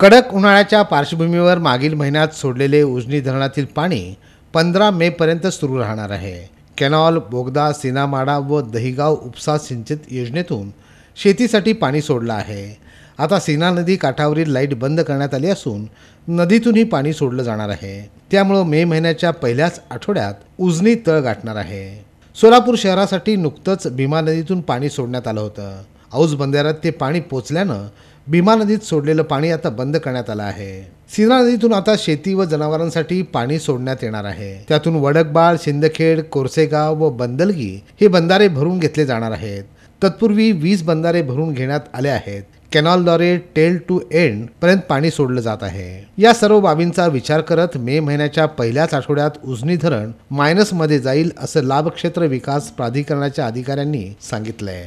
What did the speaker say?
कडक उन्हाळ्याच्या पार्श्वभूमीवर मागील महिन्यात सोडलेले उजनी धरणातील पाणी पंधरा मेपर्यंत सुरू राहणार आहे कॅनॉल बोगदा सिनामाडा व दहिगाव उपसा सिंचित योजनेतून शेतीसाठी पाणी सोडलं आहे आता सीना नदी काठावरील लाईट बंद करण्यात आली असून नदीतूनही पाणी सोडलं जाणार आहे त्यामुळं मे महिन्याच्या पहिल्याच आठवड्यात उजनी तळ गाठणार आहे सोलापूर शहरासाठी नुकतंच भीमा नदीतून पाणी सोडण्यात आलं होतं औस बंधाऱ्यात ते पाणी पोचल्यानं भीमा नदीत सोडलेलं पाणी आता बंद करण्यात आलं आहे सिन्हा नदीतून आता शेती व जनावरांसाठी पाणी सोडण्यात येणार आहे त्यातून वडकबाळ शिंदखेड कोरसेगाव व बंदलगी हे बंधारे भरून घेतले जाणार आहेत तत्पूर्वी वीस बंधारे भरून घेण्यात आले आहेत कॅनॉलद्वारे टेल टू एंड पर्यंत पाणी सोडलं जात आहे या सर्व बाबींचा विचार करत मे महिन्याच्या पहिल्याच आठवड्यात उजनी धरण मायनसमध्ये जाईल असं लाभक्षेत्र विकास प्राधिकरणाच्या अधिकाऱ्यांनी सांगितलंय